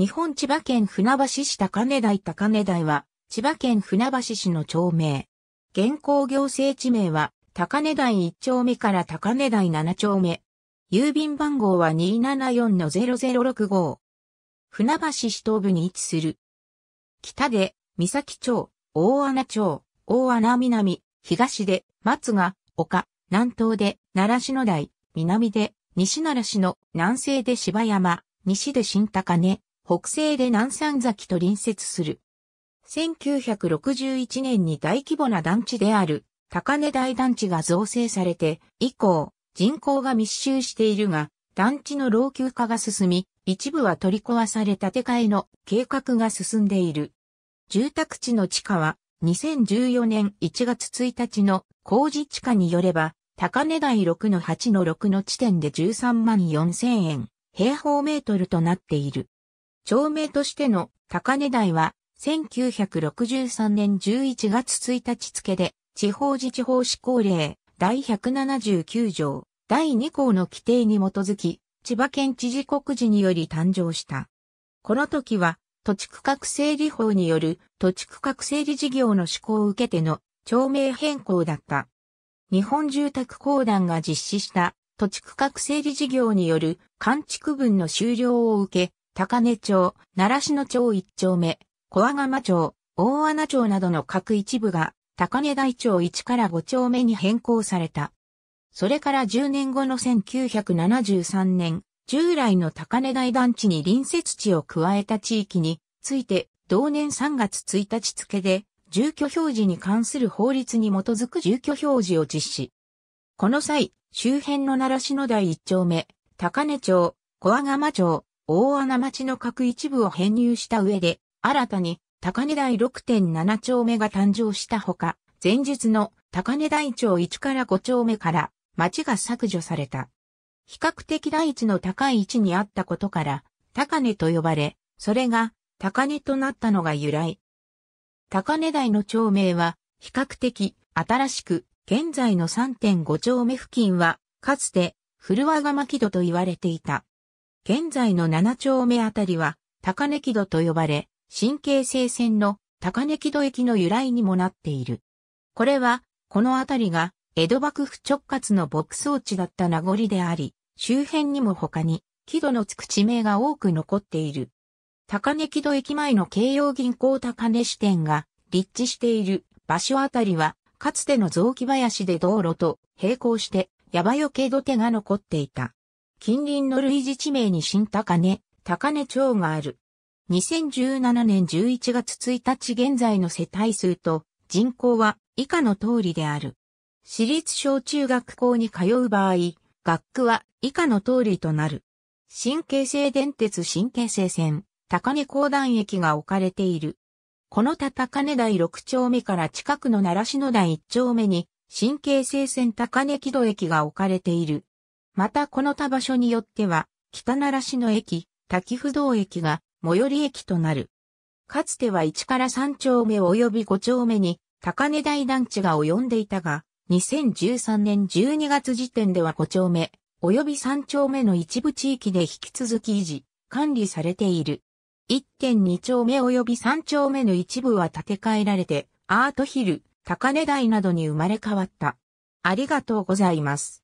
日本千葉県船橋市高根台高根台は、千葉県船橋市の町名。現行行政地名は、高根台1丁目から高根台7丁目。郵便番号は274-0065。船橋市東部に位置する。北で、三崎町、大穴町、大穴南、東で、松が、丘、南東で、奈良市の台、南で、西奈良市の南西で芝山、西で新高根、北西で南山崎と隣接する。1961年に大規模な団地である高根台団地が造成されて以降人口が密集しているが団地の老朽化が進み一部は取り壊され建て替えの計画が進んでいる。住宅地の地価は2014年1月1日の工事地価によれば高根台6の8の6の地点で13万4000円平方メートルとなっている。町名としての高根台は、1963年11月1日付で、地方自治法施行令、第179条、第2項の規定に基づき、千葉県知事告示により誕生した。この時は、土地区画整理法による土地区画整理事業の施行を受けての町名変更だった。日本住宅公団が実施した土地区画整理事業による地築分の終了を受け、高根町、奈良市の町一丁目、小和釜町、大穴町などの各一部が、高根台町1から5丁目に変更された。それから10年後の1973年、従来の高根台団地に隣接地を加えた地域について、同年3月1日付で、住居表示に関する法律に基づく住居表示を実施。この際、周辺の奈良市の第1丁目、高根町、小和釜町、大穴町の各一部を編入した上で、新たに高根台6.7丁目が誕生したほか、前述の高根台町1から5丁目から町が削除された。比較的大地の高い位置にあったことから、高根と呼ばれ、それが高根となったのが由来。高根台の町名は、比較的新しく、現在の3.5丁目付近は、かつて、古和釜木戸と言われていた。現在の7丁目あたりは高根木戸と呼ばれ、新京成線の高根木戸駅の由来にもなっている。これは、このあたりが江戸幕府直轄の牧草地だった名残であり、周辺にも他に、木戸のつく地名が多く残っている。高根木戸駅前の京葉銀行高根支店が立地している場所あたりは、かつての雑木林で道路と並行して、山よけ土手が残っていた。近隣の類似地名に新高根、高根町がある。2017年11月1日現在の世帯数と人口は以下の通りである。私立小中学校に通う場合、学区は以下の通りとなる。新京成電鉄新京成線、高根高段駅が置かれている。この田高根台6丁目から近くの奈良市の台1丁目に、新京成線高根木戸駅が置かれている。またこの他場所によっては、北奈良市の駅、滝不動駅が最寄り駅となる。かつては1から3丁目及び5丁目に高根台団地が及んでいたが、2013年12月時点では5丁目及び3丁目の一部地域で引き続き維持、管理されている。1.2丁目及び3丁目の一部は建て替えられて、アートヒル、高根台などに生まれ変わった。ありがとうございます。